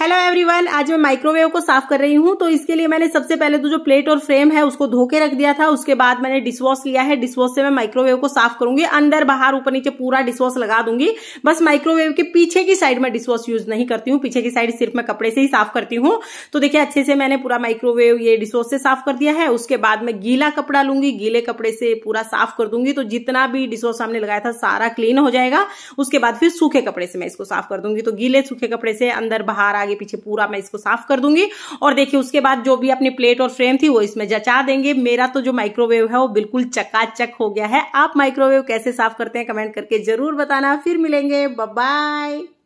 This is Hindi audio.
हेलो एवरीवन आज मैं माइक्रोवेव को साफ कर रही हूँ तो इसके लिए मैंने सबसे पहले तो जो प्लेट और फ्रेम है उसको धो के रख दिया था उसके बाद मैंने डिशवॉश लिया है डिशवॉश से मैं माइक्रोवेव को साफ करूंगी अंदर बाहर ऊपर नीचे पूरा डिशवॉश लगा दूंगी बस माइक्रोवेव के पीछे की साइड में डिशवॉश यूज नहीं करती हूँ पीछे की साइड सिर्फ मैं कपड़े से ही साफ करती हूँ तो देखिये अच्छे से मैंने पूरा माइक्रोवेव ये डिशवॉश से साफ कर दिया है उसके बाद मैं गीला कपड़ा लूंगी गीले कपड़े से पूरा साफ कर दूंगी तो जितना भी डिशवॉश हमने लगाया था सारा क्लीन हो जाएगा उसके बाद फिर सूखे कपड़े से मैं इसको साफ कर दूंगी तो गीले सूखे कपड़े से अंदर बाहर आगे पीछे पूरा मैं इसको साफ कर दूंगी और देखिए उसके बाद जो भी अपनी प्लेट और फ्रेम थी वो इसमें जचा देंगे मेरा तो जो माइक्रोवेव है वो बिल्कुल चकाचक हो गया है आप माइक्रोवेव कैसे साफ करते हैं कमेंट करके जरूर बताना फिर मिलेंगे बाय